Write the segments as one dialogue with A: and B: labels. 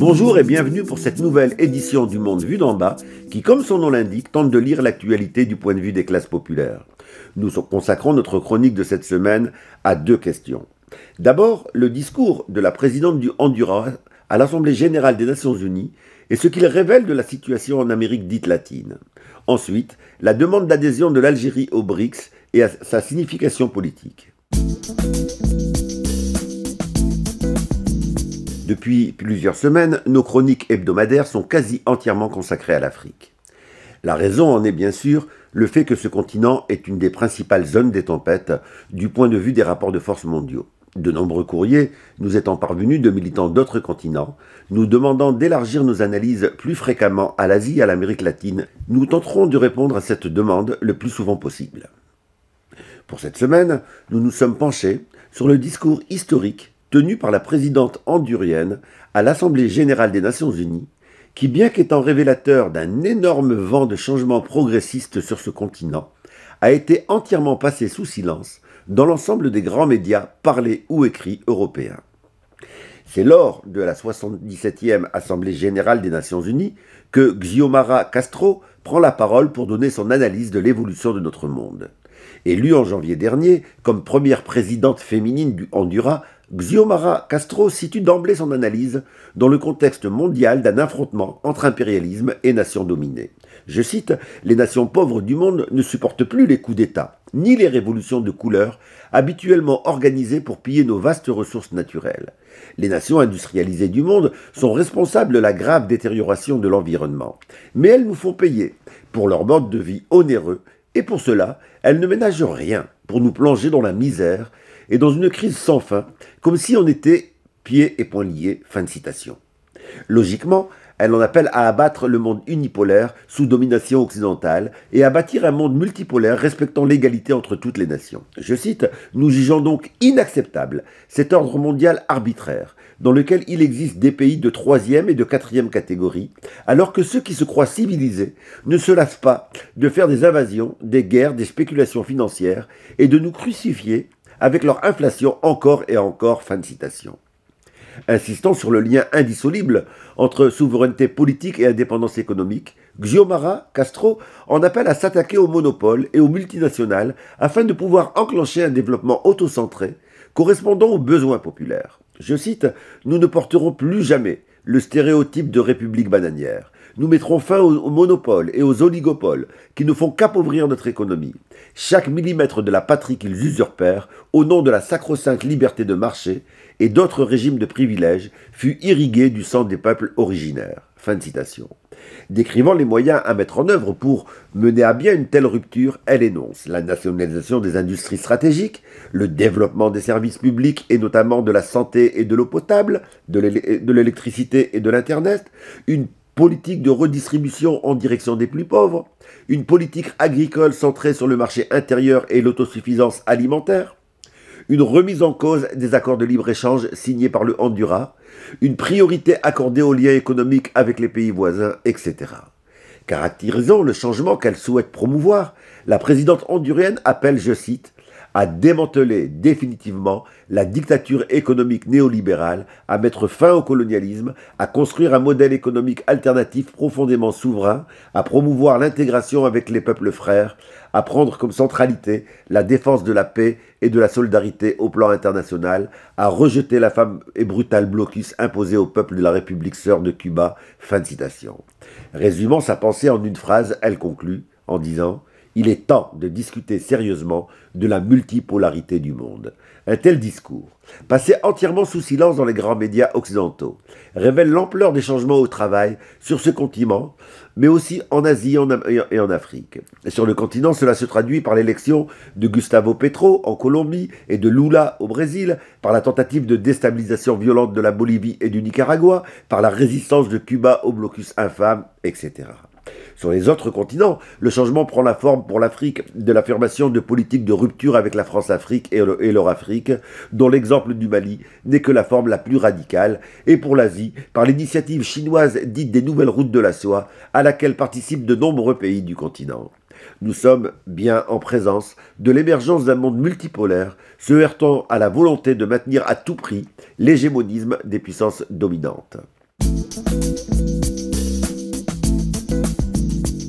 A: Bonjour et bienvenue pour cette nouvelle édition du Monde vu d'en bas qui, comme son nom l'indique, tente de lire l'actualité du point de vue des classes populaires. Nous consacrons notre chronique de cette semaine à deux questions. D'abord, le discours de la présidente du Honduras à l'Assemblée générale des Nations unies et ce qu'il révèle de la situation en Amérique dite latine. Ensuite, la demande d'adhésion de l'Algérie au BRICS et à sa signification politique. Depuis plusieurs semaines, nos chroniques hebdomadaires sont quasi entièrement consacrées à l'Afrique. La raison en est bien sûr le fait que ce continent est une des principales zones des tempêtes du point de vue des rapports de force mondiaux. De nombreux courriers nous étant parvenus de militants d'autres continents, nous demandant d'élargir nos analyses plus fréquemment à l'Asie et à l'Amérique latine, nous tenterons de répondre à cette demande le plus souvent possible. Pour cette semaine, nous nous sommes penchés sur le discours historique tenu par la présidente andurienne à l'Assemblée générale des Nations unies, qui bien qu'étant révélateur d'un énorme vent de changements progressistes sur ce continent, a été entièrement passé sous silence dans l'ensemble des grands médias parlés ou écrits européens. C'est lors de la 77e Assemblée générale des Nations unies que Xiomara Castro prend la parole pour donner son analyse de l'évolution de notre monde. Élue en janvier dernier comme première présidente féminine du Honduras, Xiomara Castro situe d'emblée son analyse dans le contexte mondial d'un affrontement entre impérialisme et nations dominées. Je cite, Les nations pauvres du monde ne supportent plus les coups d'État, ni les révolutions de couleur, habituellement organisées pour piller nos vastes ressources naturelles. Les nations industrialisées du monde sont responsables de la grave détérioration de l'environnement, mais elles nous font payer pour leur mode de vie onéreux, et pour cela, elles ne ménagent rien pour nous plonger dans la misère et dans une crise sans fin, comme si on était pieds et poings liés. Fin de citation. Logiquement, elle en appelle à abattre le monde unipolaire sous domination occidentale et à bâtir un monde multipolaire respectant l'égalité entre toutes les nations. Je cite, Nous jugeons donc inacceptable cet ordre mondial arbitraire dans lequel il existe des pays de troisième et de quatrième catégorie, alors que ceux qui se croient civilisés ne se lassent pas de faire des invasions, des guerres, des spéculations financières et de nous crucifier avec leur inflation encore et encore. Fin de citation insistant sur le lien indissoluble entre souveraineté politique et indépendance économique, Xiomara Castro en appelle à s'attaquer aux monopoles et aux multinationales afin de pouvoir enclencher un développement autocentré correspondant aux besoins populaires. Je cite, Nous ne porterons plus jamais le stéréotype de république bananière. Nous mettrons fin aux, monopoles et aux oligopoles qui ne font qu'appauvrir notre économie. Chaque millimètre de la patrie qu'ils usurpèrent, au nom de la sacro-sainte liberté de marché et d'autres régimes de privilèges, fut irrigué du sang des peuples originaires. Fin de citation. Décrivant les moyens à mettre en œuvre pour mener à bien une telle rupture, elle énonce la nationalisation des industries stratégiques, le développement des services publics et notamment de la santé et de l'eau potable, de l'électricité et de l'Internet, une politique de redistribution en direction des plus pauvres, une politique agricole centrée sur le marché intérieur et l'autosuffisance alimentaire, une remise en cause des accords de libre-échange signés par le Honduras, une priorité accordée aux liens économiques avec les pays voisins, etc. Caractérisant le changement qu'elle souhaite promouvoir, la présidente hondurienne appelle, je cite, à démanteler définitivement la dictature économique néolibérale, à mettre fin au colonialisme, à construire un modèle économique alternatif profondément souverain, à promouvoir l'intégration avec les peuples frères, à prendre comme centralité la défense de la paix et de la solidarité au plan international, à rejeter la femme et brutal blocus imposé au peuple de la République sœur de Cuba. Fin de citation. Résumant sa pensée en une phrase, elle conclut en disant il est temps de discuter sérieusement de la multipolarité du monde. Un tel discours, passé entièrement sous silence dans les grands médias occidentaux, révèle l'ampleur des changements au travail sur ce continent, mais aussi en Asie et en Afrique. Sur le continent, cela se traduit par l'élection de Gustavo Petro en Colombie et de Lula au Brésil, par la tentative de déstabilisation violente de la Bolivie et du Nicaragua, par la résistance de Cuba au blocus infâme, etc. Sur les autres continents, le changement prend la forme pour l'Afrique de l'affirmation de politiques de rupture avec la France-Afrique et, Afrique, dont l'exemple du Mali n'est que la forme la plus radicale, et pour l'Asie, par l'initiative chinoise dite des nouvelles routes de la soie, à laquelle participent de nombreux pays du continent. Nous sommes bien en présence de l'émergence d'un monde multipolaire se heurtant à la volonté de maintenir à tout prix l'hégémonisme des puissances dominantes.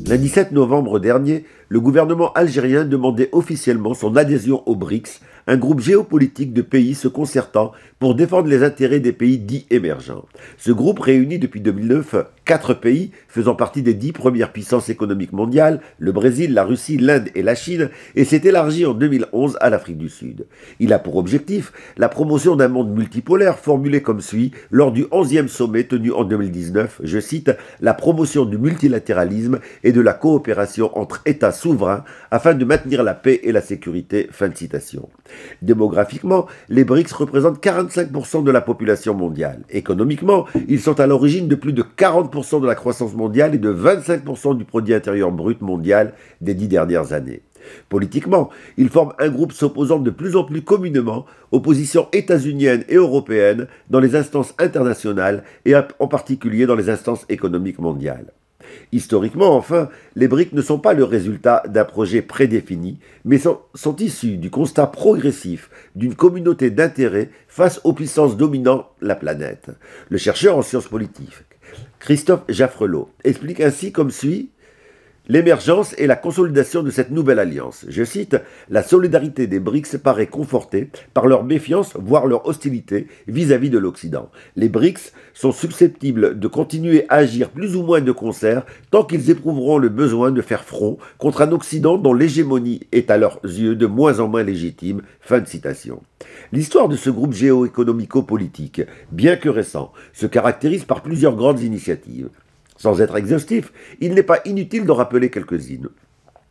A: Le 17 novembre dernier, le gouvernement algérien demandait officiellement son adhésion au BRICS un groupe géopolitique de pays se concertant pour défendre les intérêts des pays dits émergents. Ce groupe réunit depuis 2009 quatre pays faisant partie des dix premières puissances économiques mondiales, le Brésil, la Russie, l'Inde et la Chine, et s'est élargi en 2011 à l'Afrique du Sud. Il a pour objectif la promotion d'un monde multipolaire formulé comme suit lors du 11e sommet tenu en 2019, je cite, la promotion du multilatéralisme et de la coopération entre États souverains afin de maintenir la paix et la sécurité. Fin citation. Démographiquement, les BRICS représentent 45% de la population mondiale. Économiquement, ils sont à l'origine de plus de 40% de la croissance mondiale et de 25% du produit intérieur brut mondial des dix dernières années. Politiquement, ils forment un groupe s'opposant de plus en plus communément aux positions états-uniennes et européennes dans les instances internationales et en particulier dans les instances économiques mondiales. Historiquement, enfin, les briques ne sont pas le résultat d'un projet prédéfini, mais sont, issues du constat progressif d'une communauté d'intérêts face aux puissances dominant la planète. Le chercheur en sciences politiques, Christophe Jaffrelot, explique ainsi comme suit L'émergence et la consolidation de cette nouvelle alliance. Je cite, La solidarité des BRICS paraît confortée par leur méfiance, voire leur hostilité vis-à-vis de l'Occident. Les BRICS sont susceptibles de continuer à agir plus ou moins de concert tant qu'ils éprouveront le besoin de faire front contre un Occident dont l'hégémonie est à leurs yeux de moins en moins légitime. Fin de citation. L'histoire de ce groupe géoéconomico-politique, bien que récent, se caractérise par plusieurs grandes initiatives sans être exhaustif, il n'est pas inutile d'en rappeler quelques-unes.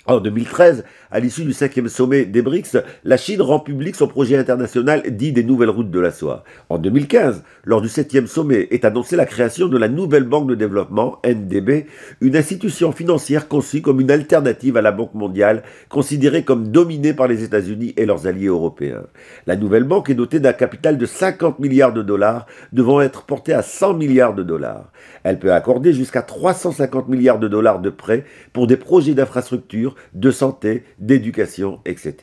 A: En 2013, à l'issue du cinquième sommet des BRICS, la Chine rend public son projet international dit des nouvelles routes de la soie. En 2015, lors du septième sommet, est annoncée la création de la nouvelle banque de développement, NDB, une institution financière conçue comme une alternative à la Banque mondiale, considérée comme dominée par les États-Unis et leurs alliés européens. La nouvelle banque est dotée d'un capital de 50 milliards de dollars, devant être portée à 100 milliards de dollars. Elle peut accorder jusqu'à 350 milliards de dollars de prêts pour des projets d'infrastructures de santé, d'éducation, etc.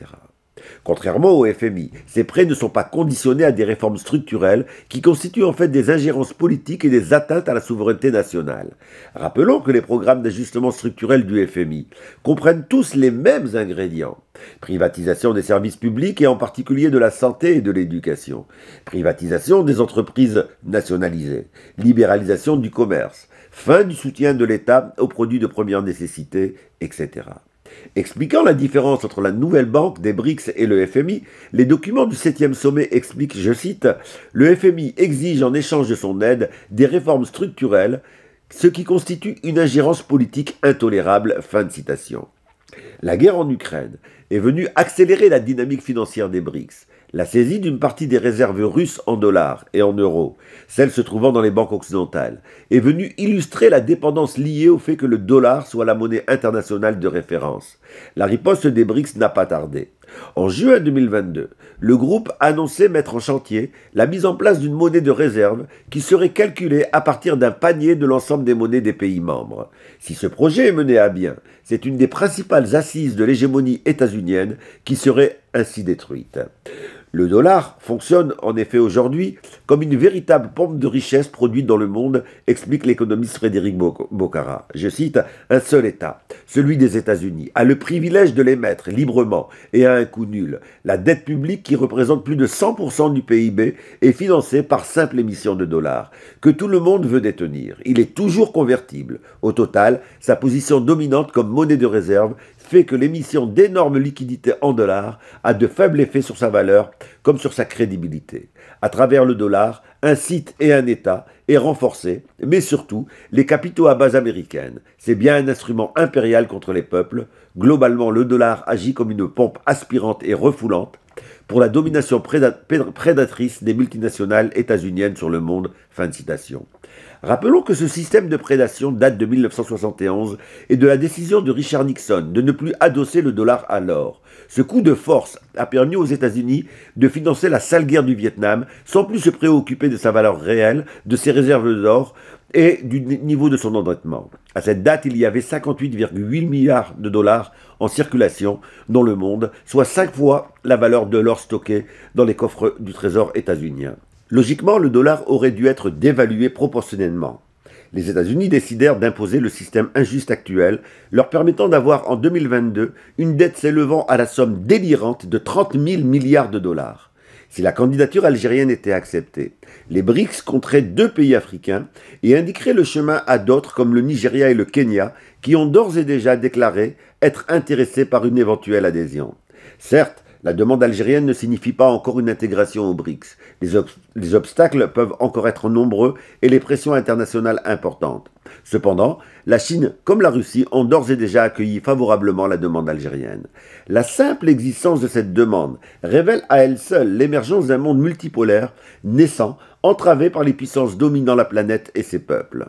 A: Contrairement au FMI, ces prêts ne sont pas conditionnés à des réformes structurelles qui constituent en fait des ingérences politiques et des atteintes à la souveraineté nationale. Rappelons que les programmes d'ajustement structurel du FMI comprennent tous les mêmes ingrédients. Privatisation des services publics et en particulier de la santé et de l'éducation. Privatisation des entreprises nationalisées. Libéralisation du commerce. Fin du soutien de l'État aux produits de première nécessité, etc. Expliquant la différence entre la nouvelle banque des BRICS et le FMI, les documents du 7e sommet expliquent, je cite, Le FMI exige en échange de son aide des réformes structurelles, ce qui constitue une ingérence politique intolérable. Fin de citation. La guerre en Ukraine est venue accélérer la dynamique financière des BRICS la saisie d'une partie des réserves russes en dollars et en euros, celles se trouvant dans les banques occidentales, est venue illustrer la dépendance liée au fait que le dollar soit la monnaie internationale de référence. La riposte des BRICS n'a pas tardé. En juin 2022, le groupe annonçait mettre en chantier la mise en place d'une monnaie de réserve qui serait calculée à partir d'un panier de l'ensemble des monnaies des pays membres. Si ce projet est mené à bien, c'est une des principales assises de l'hégémonie états-unienne qui serait ainsi détruite. Le dollar fonctionne en effet aujourd'hui comme une véritable pompe de richesse produite dans le monde, explique l'économiste Frédéric Bocara. Je cite, Un seul État, celui des États-Unis, a le privilège de l'émettre librement et à un coût nul. La dette publique, qui représente plus de 100% du PIB, est financée par simple émission de dollars, que tout le monde veut détenir. Il est toujours convertible. Au total, sa position dominante comme monnaie de réserve fait que l'émission d'énormes liquidités en dollars a de faibles effets sur sa valeur comme sur sa crédibilité. À travers le dollar, un site et un État est renforcé, mais surtout les capitaux à base américaine. C'est bien un instrument impérial contre les peuples. Globalement, le dollar agit comme une pompe aspirante et refoulante pour la domination prédatrice des multinationales états-uniennes sur le monde. Fin de citation. Rappelons que ce système de prédation date de 1971 et de la décision de Richard Nixon de ne plus adosser le dollar à l'or. Ce coup de force a permis aux États-Unis de financer la sale guerre du Vietnam sans plus se préoccuper de sa valeur réelle, de ses réserves d'or et du niveau de son endettement. À cette date, il y avait 58,8 milliards de dollars en circulation dans le monde, soit 5 fois la valeur de l'or stocké dans les coffres du Trésor états Logiquement, le dollar aurait dû être dévalué proportionnellement. Les États-Unis décidèrent d'imposer le système injuste actuel, leur permettant d'avoir en 2022 une dette s'élevant à la somme délirante de 30 000 milliards de dollars si la candidature algérienne était acceptée. Les BRICS compteraient deux pays africains et indiqueraient le chemin à d'autres comme le Nigeria et le Kenya qui ont d'ores et déjà déclaré être intéressés par une éventuelle adhésion. Certes, la demande algérienne ne signifie pas encore une intégration aux BRICS. Les, les obstacles peuvent encore être nombreux et les pressions internationales importantes. Cependant, la Chine comme la Russie ont d'ores et déjà accueilli favorablement la demande algérienne. La simple existence de cette demande révèle à elle seule l'émergence d'un monde multipolaire naissant, entravé par les puissances dominant la planète et ses peuples.